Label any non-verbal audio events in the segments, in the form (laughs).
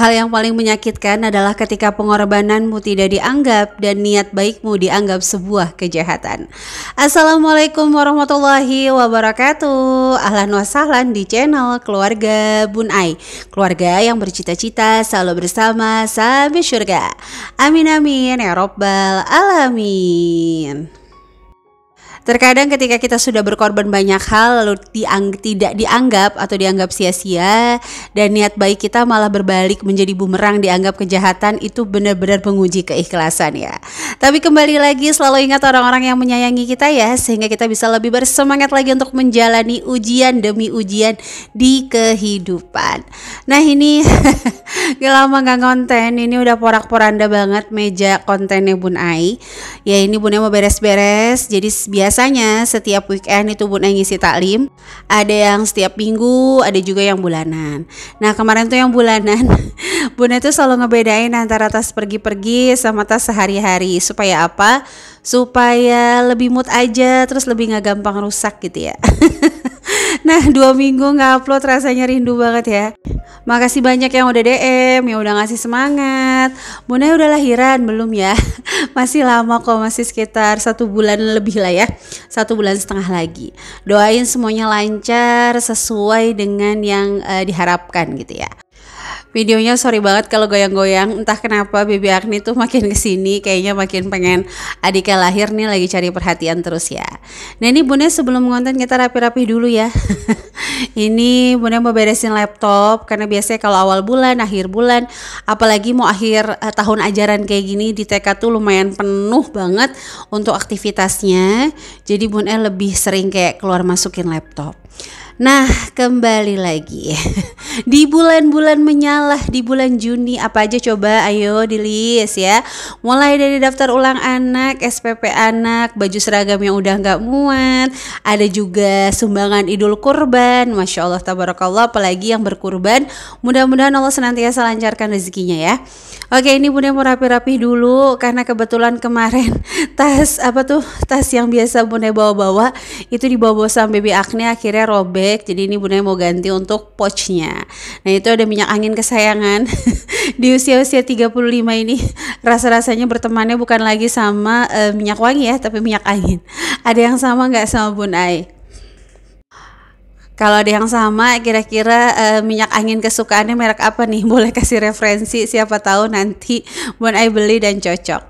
Hal yang paling menyakitkan adalah ketika pengorbananmu tidak dianggap dan niat baikmu dianggap sebuah kejahatan. Assalamualaikum warahmatullahi wabarakatuh. Ahlan wa sahlan di channel Keluarga Bunai. Keluarga yang bercita-cita selalu bersama sampai syurga. Amin amin ya robbal alamin. Terkadang ketika kita sudah berkorban banyak hal lalu diang tidak dianggap atau dianggap sia-sia dan niat baik kita malah berbalik menjadi bumerang dianggap kejahatan itu benar-benar menguji keikhlasan ya. Tapi kembali lagi selalu ingat orang-orang yang menyayangi kita ya sehingga kita bisa lebih bersemangat lagi untuk menjalani ujian demi ujian di kehidupan. Nah ini (laughs) gak lama gak konten ini udah porak-poranda banget meja kontennya Bun Ai. Ya ini Bunnya mau beres-beres jadi biasa Biasanya setiap weekend itu Bunda ngisi taklim, ada yang setiap minggu, ada juga yang bulanan. Nah kemarin tuh yang bulanan, (laughs) Bunda itu selalu ngebedain antara tas pergi-pergi sama tas sehari-hari. Supaya apa? Supaya lebih mood aja, terus lebih nggak gampang rusak gitu ya. (laughs) Nah dua minggu nggak upload rasanya rindu banget ya Makasih banyak yang udah DM, yang udah ngasih semangat Bunda udah lahiran belum ya? (laughs) Masih lama kok, masih sekitar satu bulan lebih lah ya Satu bulan setengah lagi Doain semuanya lancar sesuai dengan yang uh, diharapkan gitu ya videonya sorry banget kalau goyang-goyang entah kenapa baby Agni tuh makin kesini kayaknya makin pengen adiknya lahir nih lagi cari perhatian terus ya nah ini bunda sebelum ngonten kita rapi-rapi dulu ya (laughs) ini bunda mau beresin laptop karena biasanya kalau awal bulan akhir bulan apalagi mau akhir uh, tahun ajaran kayak gini di TK tuh lumayan penuh banget untuk aktivitasnya jadi bunda lebih sering kayak keluar masukin laptop Nah, kembali lagi (laughs) di bulan-bulan menyala lah di bulan Juni apa aja coba ayo di list ya mulai dari daftar ulang anak SPP anak baju seragam yang udah nggak muat ada juga sumbangan idul kurban Masya Allah tabarakallah apalagi yang berkurban mudah-mudahan Allah senantiasa lancarkan rezekinya ya oke ini bunda mau rapi-rapi dulu karena kebetulan kemarin (laughs) tas apa tuh tas yang biasa bunda bawa-bawa itu dibawa-bawa sama baby akne akhirnya robek jadi ini bunda mau ganti untuk pochnya nah itu ada minyak angin ke kesayangan (laughs) di usia-usia 35 ini rasa-rasanya bertemannya bukan lagi sama uh, minyak wangi ya, tapi minyak angin. Ada yang sama nggak sama Bun Ai? Kalau ada yang sama, kira-kira uh, minyak angin kesukaannya merek apa nih? (laughs) Boleh kasih referensi, siapa tahu nanti Bun Ai beli dan cocok.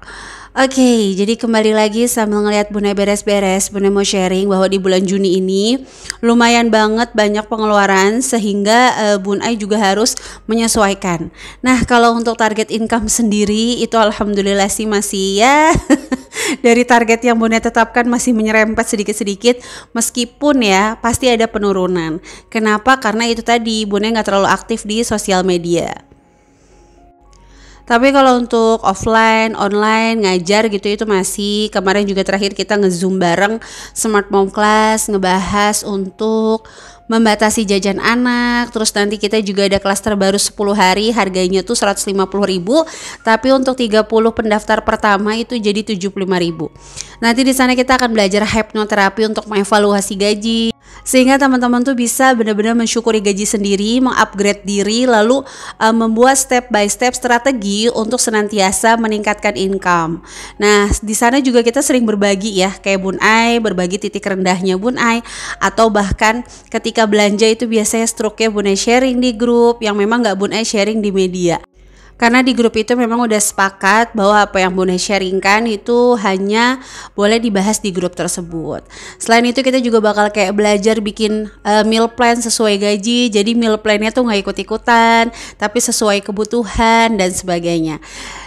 Oke, okay, jadi kembali lagi sambil ngelihat Bunda beres-beres, Bunda mau sharing bahwa di bulan Juni ini lumayan banget banyak pengeluaran sehingga uh, eh, Bunda juga harus menyesuaikan. Nah, kalau untuk target income sendiri itu alhamdulillah sih masih ya (laughs) dari target yang Bunda tetapkan masih menyerempet sedikit-sedikit meskipun ya pasti ada penurunan. Kenapa? Karena itu tadi Bunda nggak terlalu aktif di sosial media. Tapi kalau untuk offline, online, ngajar gitu ya, itu masih kemarin juga terakhir kita ngezoom bareng Smart Mom Class ngebahas untuk membatasi jajan anak terus nanti kita juga ada kelas terbaru 10 hari harganya tuh 150 ribu tapi untuk 30 pendaftar pertama itu jadi 75 ribu nanti di sana kita akan belajar hypnoterapi untuk mengevaluasi gaji sehingga teman-teman tuh bisa benar-benar mensyukuri gaji sendiri mengupgrade diri lalu uh, membuat step by step strategi untuk senantiasa meningkatkan income nah di sana juga kita sering berbagi ya kayak bun bunai berbagi titik rendahnya bun bunai atau bahkan ketika ketika belanja itu biasanya stroke struknya Bunda e sharing di grup yang memang nggak Bunda e sharing di media. Karena di grup itu memang udah sepakat bahwa apa yang Bunda e sharingkan itu hanya boleh dibahas di grup tersebut. Selain itu kita juga bakal kayak belajar bikin uh, meal plan sesuai gaji. Jadi meal plannya tuh nggak ikut-ikutan, tapi sesuai kebutuhan dan sebagainya.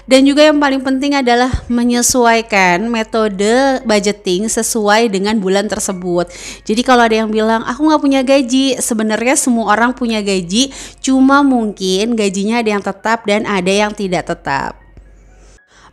Dan juga yang paling penting adalah menyesuaikan metode budgeting sesuai dengan bulan tersebut. Jadi kalau ada yang bilang aku nggak punya gaji, sebenarnya semua orang punya gaji, cuma mungkin gajinya ada yang tetap dan ada yang tidak tetap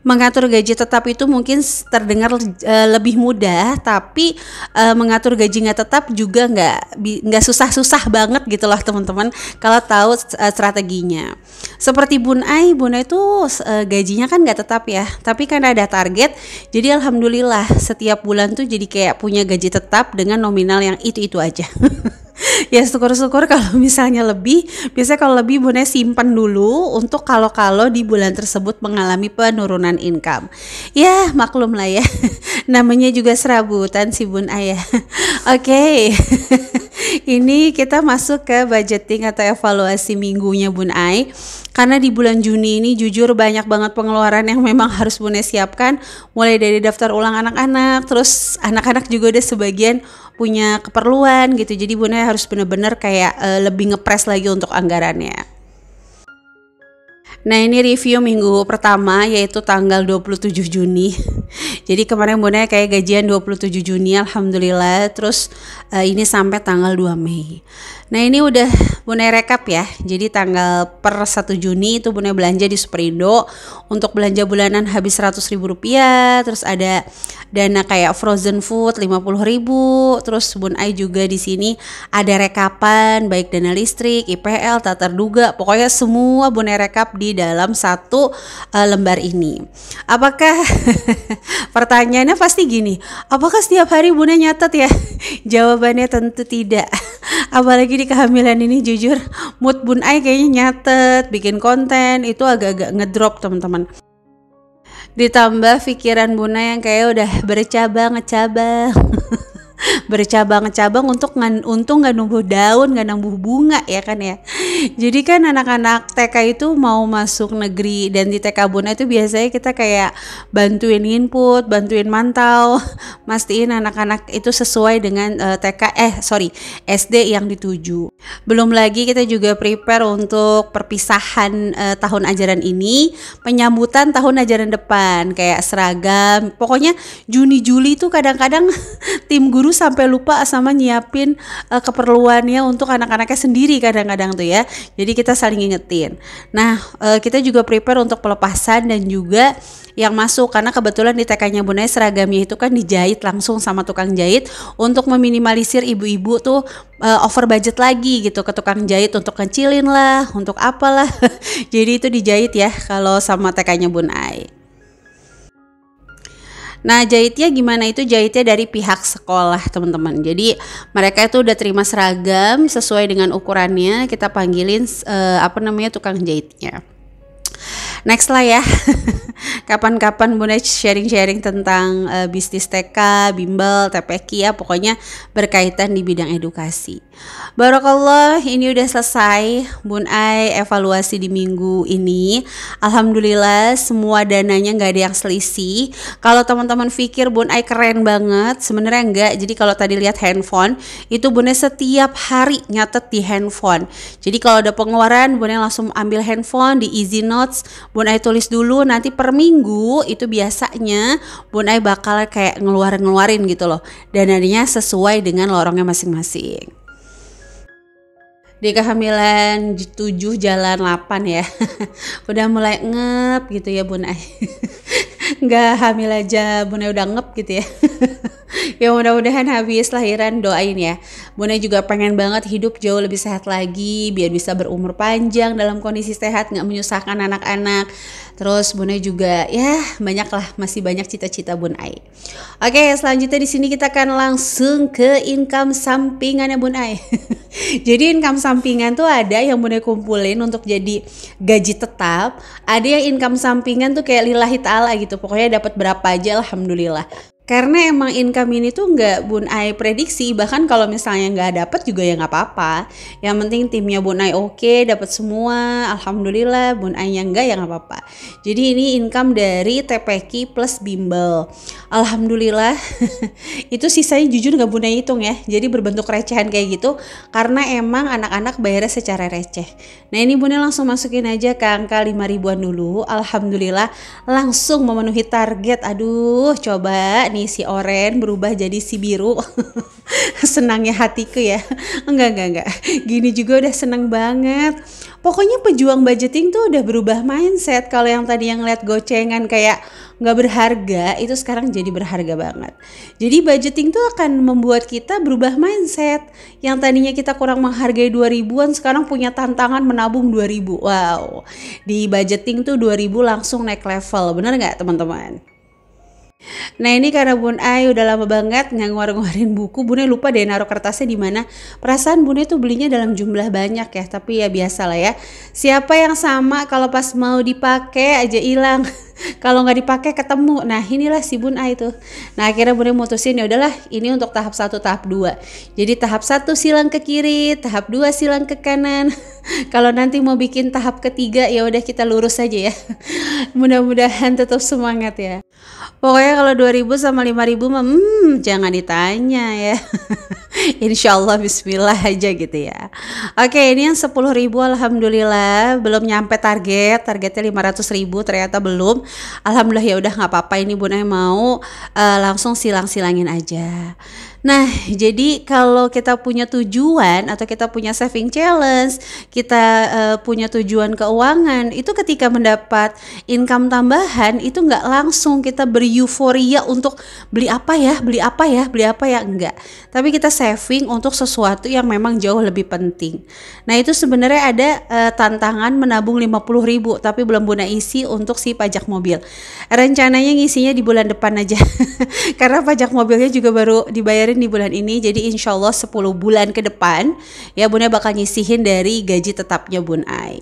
mengatur gaji tetap itu mungkin terdengar uh, lebih mudah, tapi uh, mengatur gaji nggak tetap juga nggak nggak susah-susah banget gitu loh teman-teman kalau tahu uh, strateginya. Seperti Bun Bunai, Bunai itu uh, gajinya kan nggak tetap ya, tapi kan ada target, jadi alhamdulillah setiap bulan tuh jadi kayak punya gaji tetap dengan nominal yang itu-itu aja. (laughs) (laughs) ya syukur-syukur kalau misalnya lebih biasanya kalau lebih bunda simpan dulu untuk kalau-kalau di bulan tersebut mengalami penurunan income ya maklum lah ya (laughs) namanya juga serabutan si bun ayah (laughs) oke okay ini kita masuk ke budgeting atau evaluasi minggunya Bun Ai. Karena di bulan Juni ini jujur banyak banget pengeluaran yang memang harus Bun Ai siapkan, mulai dari daftar ulang anak-anak, terus anak-anak juga udah sebagian punya keperluan gitu. Jadi Bun Ai harus benar-benar kayak uh, lebih ngepres lagi untuk anggarannya. Nah ini review minggu pertama yaitu tanggal 27 Juni (laughs) Jadi kemarin Bunda kayak gajian 27 Juni Alhamdulillah Terus uh, ini sampai tanggal 2 Mei Nah ini udah bunda rekap ya. Jadi tanggal per 1 Juni itu bunda belanja di Superindo untuk belanja bulanan habis 100 ribu rupiah, terus ada dana kayak frozen food 50 ribu, terus Bun Ai juga di sini ada rekapan baik dana listrik, IPL, tak terduga, pokoknya semua bunda rekap di dalam satu uh, lembar ini. Apakah (laughs) pertanyaannya pasti gini, apakah setiap hari bunda nyatet ya? (laughs) Jawabannya tentu tidak. (laughs) Apalagi jadi kehamilan ini jujur mood Bun Ai kayaknya nyatet, bikin konten itu agak-agak ngedrop teman-teman. Ditambah pikiran Buna yang kayak udah bercabang-cabang. (laughs) bercabang-cabang untuk ngan, untung nggak numbuh daun nggak numbuh bunga ya kan ya jadi kan anak-anak TK itu mau masuk negeri dan di TK Bona itu biasanya kita kayak bantuin input bantuin mantau (laughs) mastiin anak-anak itu sesuai dengan uh, eh, TK eh sorry SD yang dituju belum lagi kita juga prepare untuk perpisahan uh, tahun ajaran ini penyambutan tahun ajaran depan kayak seragam pokoknya Juni Juli itu kadang-kadang (laughs) tim guru ibu sampai lupa sama nyiapin uh, keperluannya untuk anak-anaknya sendiri kadang-kadang tuh ya. Jadi kita saling ingetin. Nah, uh, kita juga prepare untuk pelepasan dan juga yang masuk karena kebetulan di TK-nya Bunai seragamnya itu kan dijahit langsung sama tukang jahit untuk meminimalisir ibu-ibu tuh uh, over budget lagi gitu ke tukang jahit untuk kecilin lah, untuk apalah. (laughs) Jadi itu dijahit ya kalau sama TK-nya Bunai. Nah jahitnya gimana itu jahitnya dari pihak sekolah teman-teman. Jadi mereka itu udah terima seragam sesuai dengan ukurannya kita panggilin uh, apa namanya tukang jahitnya next lah ya (laughs) kapan-kapan bunda sharing-sharing tentang uh, bisnis TK, bimbel, TPK ya pokoknya berkaitan di bidang edukasi. Barakallah ini udah selesai bunda evaluasi di minggu ini. Alhamdulillah semua dananya nggak ada yang selisih. Kalau teman-teman pikir bunda keren banget, sebenarnya enggak. Jadi kalau tadi lihat handphone itu Bunda setiap hari nyatet di handphone. Jadi kalau ada pengeluaran Bunda langsung ambil handphone di Easy Notes Bun ay tulis dulu nanti per minggu itu biasanya Bun ay bakal kayak ngeluarin-ngeluarin gitu loh dan dananya sesuai dengan lorongnya masing-masing di kehamilan 7 jalan 8 ya (laughs) udah mulai ngep gitu ya Bun Ai (laughs) nggak hamil aja Bunda udah ngep gitu ya (laughs) ya mudah-mudahan habis lahiran doain ya Bunda juga pengen banget hidup jauh lebih sehat lagi biar bisa berumur panjang dalam kondisi sehat nggak menyusahkan anak-anak terus Bunda juga ya banyak lah masih banyak cita-cita Bun Ai oke selanjutnya di sini kita akan langsung ke income sampingannya Bun Ai (laughs) (laughs) jadi income sampingan tuh ada yang boleh kumpulin untuk jadi gaji tetap, ada yang income sampingan tuh kayak lillahi ta'ala gitu. Pokoknya dapat berapa aja alhamdulillah karena emang income ini tuh nggak Ai prediksi bahkan kalau misalnya nggak dapet juga ya nggak apa-apa yang penting timnya Ai oke dapet semua alhamdulillah Ai yang nggak ya nggak apa-apa jadi ini income dari TPK plus bimbel alhamdulillah (laughs) itu sisanya jujur nggak Ai hitung ya jadi berbentuk recehan kayak gitu karena emang anak-anak bayarnya secara receh nah ini Ai langsung masukin aja ke angka 5 ribuan dulu alhamdulillah langsung memenuhi target aduh coba nih nih si oren berubah jadi si biru (laughs) senangnya hatiku ya enggak enggak enggak gini juga udah seneng banget pokoknya pejuang budgeting tuh udah berubah mindset kalau yang tadi yang lihat gocengan kayak nggak berharga itu sekarang jadi berharga banget jadi budgeting tuh akan membuat kita berubah mindset yang tadinya kita kurang menghargai 2000-an sekarang punya tantangan menabung 2000 wow di budgeting tuh 2000 langsung naik level bener nggak teman-teman Nah ini karena Bun Ai udah lama banget nggak nguar-nguarin buku, Bunda lupa deh naruh kertasnya di mana. Perasaan Bunda tuh belinya dalam jumlah banyak ya, tapi ya biasa lah ya. Siapa yang sama kalau pas mau dipakai aja hilang. (laughs) kalau nggak dipakai ketemu nah inilah si Bun A itu nah akhirnya Bun A mutusin ya udahlah ini untuk tahap satu tahap dua. jadi tahap satu silang ke kiri tahap dua silang ke kanan (laughs) kalau nanti mau bikin tahap ketiga ya udah kita lurus aja ya (laughs) mudah-mudahan tetap semangat ya pokoknya kalau 2000 sama 5000 hmm jangan ditanya ya (laughs) insyaallah bismillah aja gitu ya oke ini yang 10.000 alhamdulillah belum nyampe target targetnya 500.000 ternyata belum alhamdulillah ya udah nggak apa-apa ini Bunda mau uh, langsung silang-silangin aja Nah, jadi kalau kita punya tujuan atau kita punya saving challenge, kita uh, punya tujuan keuangan, itu ketika mendapat income tambahan itu nggak langsung kita euforia untuk beli apa ya, beli apa ya, beli apa ya enggak. Tapi kita saving untuk sesuatu yang memang jauh lebih penting. Nah, itu sebenarnya ada uh, tantangan menabung 50 ribu tapi belum guna isi untuk si pajak mobil. Rencananya ngisinya di bulan depan aja. (laughs) Karena pajak mobilnya juga baru dibayar dibayarin di bulan ini jadi insya Allah 10 bulan ke depan ya Bunda bakal nyisihin dari gaji tetapnya Bun Ai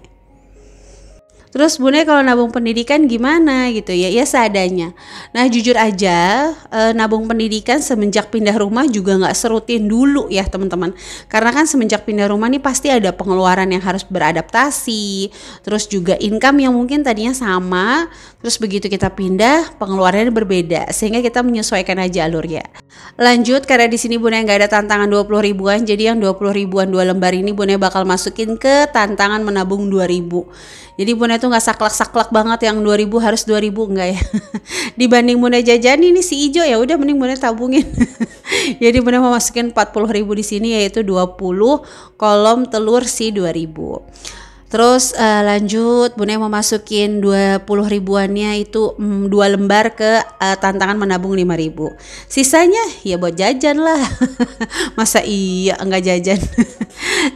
Terus Bunda kalau nabung pendidikan gimana gitu ya? Ya seadanya. Nah jujur aja e, nabung pendidikan semenjak pindah rumah juga nggak serutin dulu ya teman-teman. Karena kan semenjak pindah rumah nih pasti ada pengeluaran yang harus beradaptasi. Terus juga income yang mungkin tadinya sama. Terus begitu kita pindah pengeluarannya berbeda. Sehingga kita menyesuaikan aja alurnya. Lanjut karena di sini Bunda nggak ada tantangan 20 ribuan, jadi yang 20 ribuan dua lembar ini Bunda bakal masukin ke tantangan menabung 2000. Jadi Bunda tuh nggak saklek-saklek banget yang 2000 harus 2000 enggak ya. (laughs) Dibanding Bunda jajan ini si ijo ya udah mending Bunda tabungin. (laughs) jadi Bunda mau masukin 40 ribu di sini yaitu 20 kolom telur si 2000. Terus uh, lanjut Bunda mau masukin 20 ribuannya itu um, dua lembar ke uh, tantangan menabung 5 ribu. Sisanya ya buat jajan lah. (laughs) Masa iya enggak jajan. (laughs)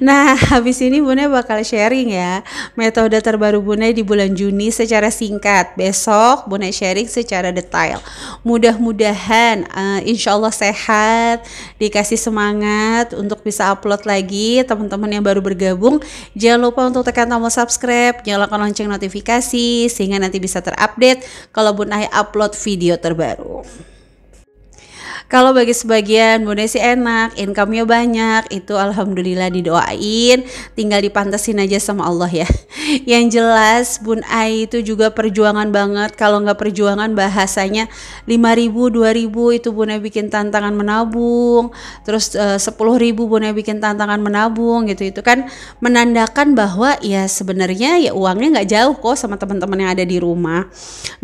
nah, habis ini Bunda bakal sharing ya metode terbaru Bunda di bulan Juni secara singkat. Besok Bunda sharing secara detail. Mudah-mudahan uh, insya Allah sehat, dikasih semangat untuk bisa upload lagi teman-teman yang baru bergabung. Jangan lupa untuk tekan tekan tombol subscribe, nyalakan lonceng notifikasi sehingga nanti bisa terupdate kalau Bunda upload video terbaru. Kalau bagi sebagian bunda sih enak, income-nya banyak, itu alhamdulillah didoain, tinggal dipantesin aja sama Allah ya. (laughs) Yang jelas Bun Ai itu juga perjuangan banget, kalau nggak perjuangan bahasanya 5000, 2000 itu Bunda bikin tantangan menabung, terus eh, uh, 10.000 Bunda bikin tantangan menabung gitu. Itu kan menandakan bahwa ya sebenarnya ya uangnya nggak jauh kok sama teman-teman yang ada di rumah.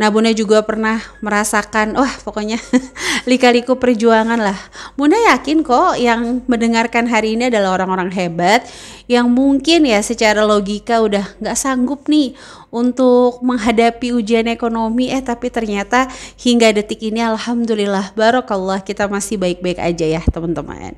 Nah, Bunda juga pernah merasakan wah pokoknya (laughs) lika-liku perjuangan perjuangan lah. Bunda yakin kok yang mendengarkan hari ini adalah orang-orang hebat yang mungkin ya secara logika udah nggak sanggup nih untuk menghadapi ujian ekonomi eh tapi ternyata hingga detik ini alhamdulillah barokallah kita masih baik-baik aja ya teman-teman.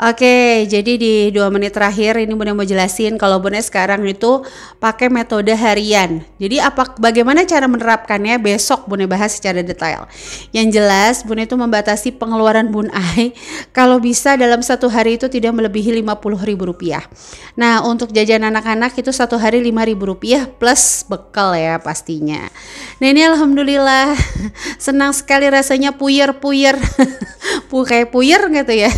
Oke, jadi di dua menit terakhir ini Bunda mau jelasin kalau Bunda sekarang itu pakai metode harian. Jadi apa bagaimana cara menerapkannya besok Bunda bahas secara detail. Yang jelas Bunda itu membatasi pengeluaran Bunai kalau bisa dalam satu hari itu tidak melebihi rp rupiah. Nah, untuk jajan anak-anak itu satu hari lima ribu rupiah plus bekal ya pastinya. Nah, ini alhamdulillah (laughs) senang sekali rasanya puyer-puyer. (laughs) Kayak puyer gitu ya (laughs)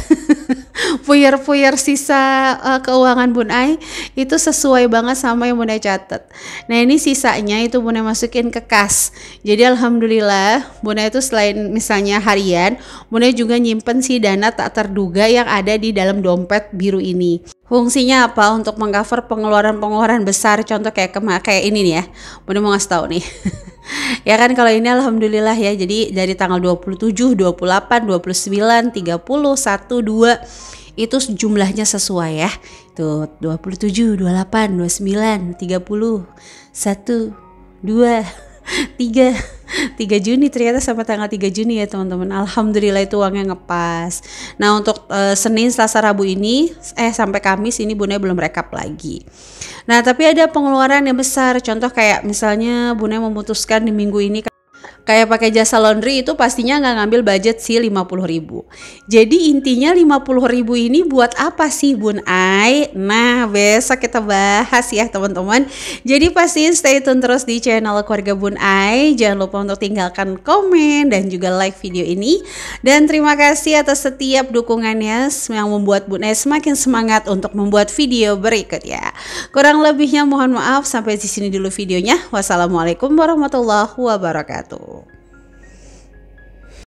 puyer-puyer sisa uh, keuangan Ai itu sesuai banget sama yang Bunda catat. Nah, ini sisanya itu Bunda masukin ke kas. Jadi alhamdulillah Bunda itu selain misalnya harian, Bunda juga nyimpen si dana tak terduga yang ada di dalam dompet biru ini. Fungsinya apa untuk mengcover pengeluaran-pengeluaran besar contoh kayak kema kayak ini nih ya. Bunda mau ngasih tahu nih. (laughs) ya kan kalau ini alhamdulillah ya. Jadi dari tanggal 27, 28, 29, 30, 1, 2 itu jumlahnya sesuai ya. Tuh 27, 28, 29, 30, 1, 2, 3 3 Juni ternyata sampai tanggal 3 Juni ya teman-teman. Alhamdulillah itu uangnya ngepas. Nah, untuk uh, Senin, Selasa, Rabu ini eh sampai Kamis ini Bunda belum rekap lagi. Nah, tapi ada pengeluaran yang besar. Contoh kayak misalnya Bunda memutuskan di minggu ini kayak pakai jasa laundry itu pastinya nggak ngambil budget sih ribu. Jadi intinya ribu ini buat apa sih Bun Ai? Nah, besok kita bahas ya teman-teman. Jadi pastiin stay tune terus di channel keluarga Bun Ai. Jangan lupa untuk tinggalkan komen dan juga like video ini. Dan terima kasih atas setiap dukungannya yang membuat Bun Ai semakin semangat untuk membuat video berikut ya. Kurang lebihnya mohon maaf sampai di sini dulu videonya. Wassalamualaikum warahmatullahi wabarakatuh.